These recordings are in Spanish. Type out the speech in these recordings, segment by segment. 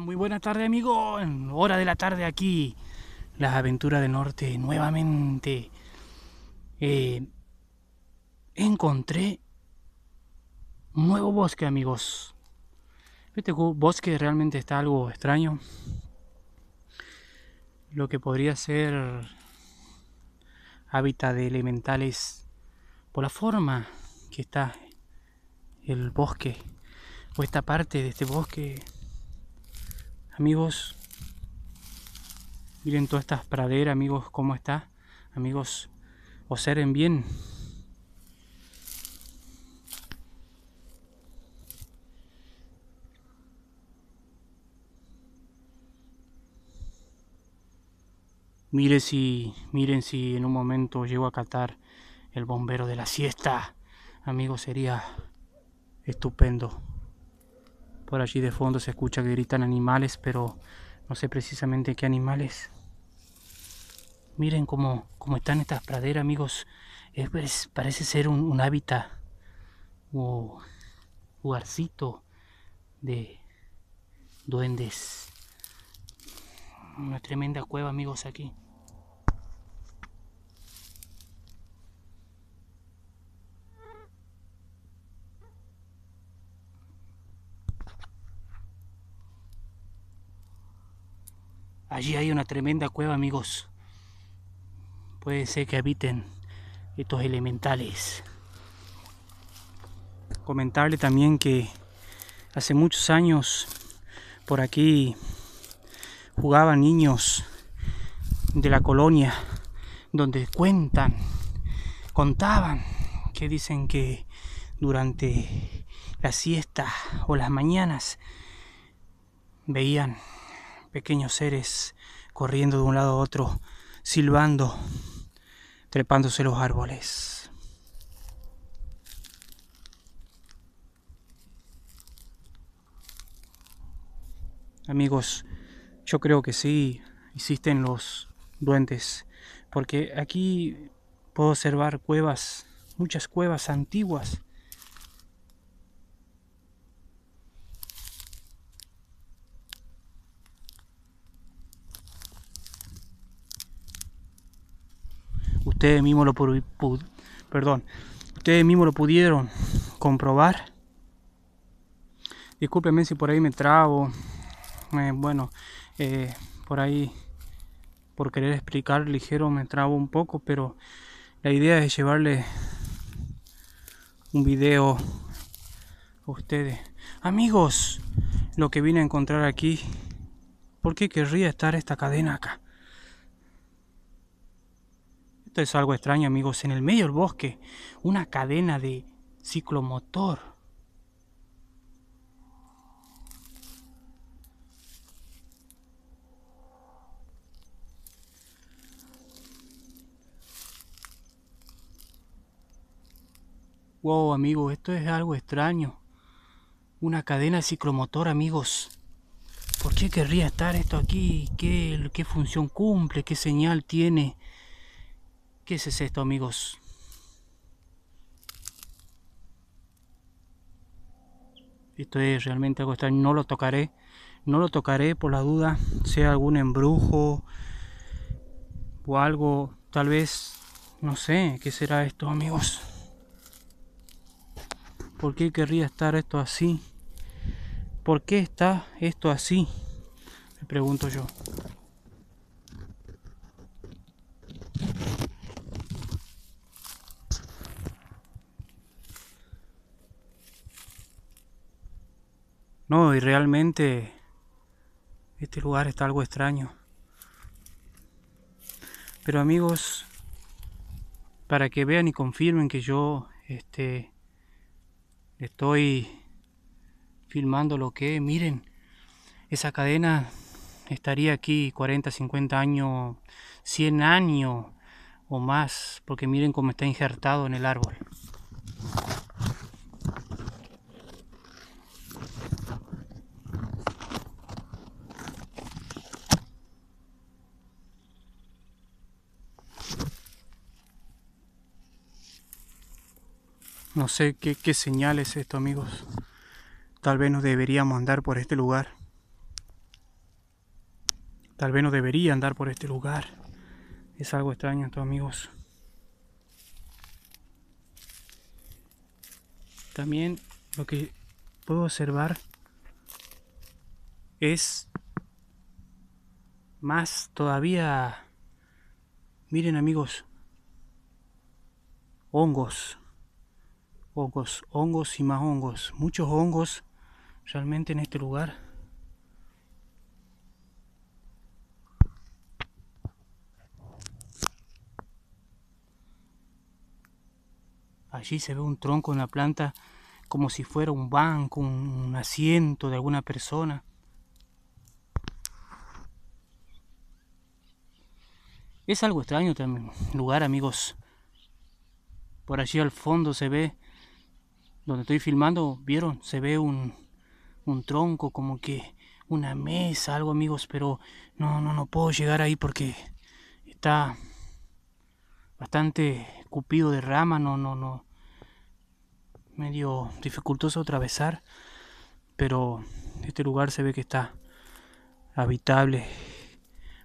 muy buena tarde amigos, Hora de la tarde aquí. Las aventuras del norte nuevamente. Eh, encontré un nuevo bosque amigos. Este bosque realmente está algo extraño. Lo que podría ser hábitat de elementales por la forma que está el bosque o esta parte de este bosque Amigos, miren todas estas praderas, amigos, cómo está. Amigos, observen bien. Miren si, miren si en un momento llego a catar el bombero de la siesta. Amigos, sería estupendo. Por allí de fondo se escucha que gritan animales, pero no sé precisamente qué animales. Miren cómo, cómo están estas praderas, amigos. Eh, parece ser un, un hábitat o lugarcito de duendes. Una tremenda cueva, amigos, aquí. Allí hay una tremenda cueva, amigos. Puede ser que habiten estos elementales. Comentarle también que hace muchos años por aquí jugaban niños de la colonia donde cuentan, contaban que dicen que durante la siesta o las mañanas veían pequeños seres corriendo de un lado a otro, silbando, trepándose los árboles. Amigos, yo creo que sí existen los duendes, porque aquí puedo observar cuevas, muchas cuevas antiguas, ustedes mismos lo, pudieron comprobar. Discúlpenme si por ahí me trabo. Eh, bueno, eh, por ahí, por querer explicar ligero, me trabo un poco, pero la idea es llevarle un video a ustedes. Amigos, lo que vine a encontrar aquí, ¿por qué querría estar esta cadena acá? esto es algo extraño amigos, en el medio del bosque, una cadena de ciclomotor. Wow amigos, esto es algo extraño. Una cadena de ciclomotor amigos. ¿Por qué querría estar esto aquí? ¿Qué, qué función cumple? ¿Qué señal tiene? ¿Qué es esto, amigos? Esto es realmente algo extraño. No lo tocaré. No lo tocaré por la duda. Sea algún embrujo o algo. Tal vez. No sé. ¿Qué será esto, amigos? ¿Por qué querría estar esto así? ¿Por qué está esto así? Me pregunto yo. No, y realmente este lugar está algo extraño. Pero amigos, para que vean y confirmen que yo este, estoy filmando lo que, miren, esa cadena estaría aquí 40, 50 años, 100 años o más, porque miren cómo está injertado en el árbol. No sé qué, señal es esto, amigos. Tal vez no deberíamos andar por este lugar. Tal vez no debería andar por este lugar. Es algo extraño, todos amigos. También lo que puedo observar es más todavía. Miren, amigos. Hongos hongos, hongos y más hongos, muchos hongos realmente en este lugar. Allí se ve un tronco en la planta como si fuera un banco, un asiento de alguna persona. Es algo extraño también, lugar amigos. Por allí al fondo se ve donde estoy filmando, vieron, se ve un, un tronco, como que una mesa, algo amigos, pero no, no, no puedo llegar ahí porque está bastante cupido de rama, no, no, no, medio dificultoso atravesar, pero este lugar se ve que está habitable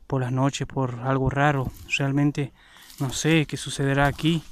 por las noches, por algo raro, realmente no sé qué sucederá aquí,